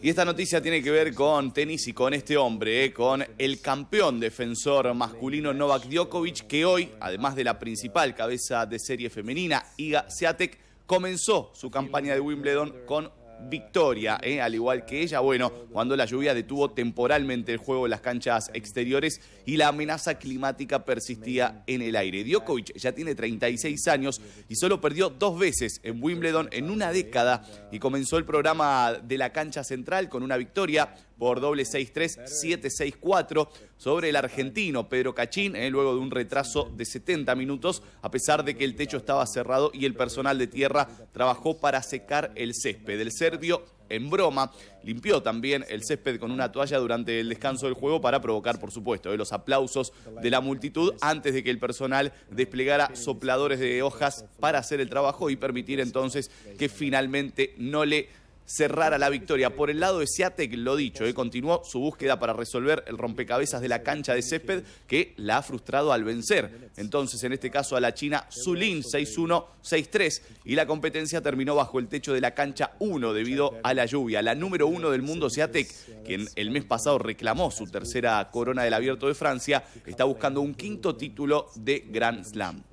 Y esta noticia tiene que ver con tenis y con este hombre, eh, con el campeón defensor masculino Novak Djokovic, que hoy, además de la principal cabeza de serie femenina, Iga Seatek, comenzó su campaña de Wimbledon con victoria, eh, al igual que ella. Bueno, cuando la lluvia detuvo temporalmente el juego en las canchas exteriores y la amenaza climática persistía en el aire. Djokovic ya tiene 36 años y solo perdió dos veces en Wimbledon en una década y comenzó el programa de la cancha central con una victoria por doble 6-3-7-6-4 sobre el argentino Pedro Cachín, eh, luego de un retraso de 70 minutos, a pesar de que el techo estaba cerrado y el personal de tierra trabajó para secar el césped. El serbio en broma. Limpió también el césped con una toalla durante el descanso del juego para provocar, por supuesto, eh, los aplausos de la multitud antes de que el personal desplegara sopladores de hojas para hacer el trabajo y permitir entonces que finalmente no le a la victoria. Por el lado de Seatec, lo dicho, eh, continuó su búsqueda para resolver el rompecabezas de la cancha de césped que la ha frustrado al vencer. Entonces, en este caso a la China Zulin 6-1, 6-3 y la competencia terminó bajo el techo de la cancha 1 debido a la lluvia. La número 1 del mundo, Seatec, quien el mes pasado reclamó su tercera corona del Abierto de Francia, está buscando un quinto título de Grand Slam.